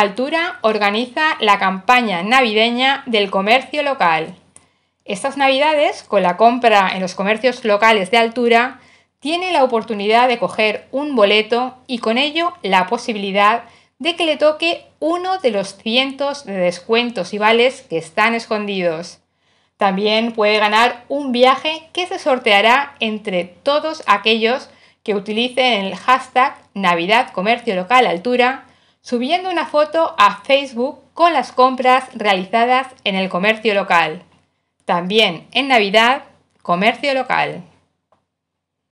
Altura organiza la campaña navideña del comercio local. Estas navidades, con la compra en los comercios locales de altura, tiene la oportunidad de coger un boleto y con ello la posibilidad de que le toque uno de los cientos de descuentos y vales que están escondidos. También puede ganar un viaje que se sorteará entre todos aquellos que utilicen el hashtag Navidad Comercio Local Altura subiendo una foto a Facebook con las compras realizadas en el comercio local. También en Navidad, comercio local.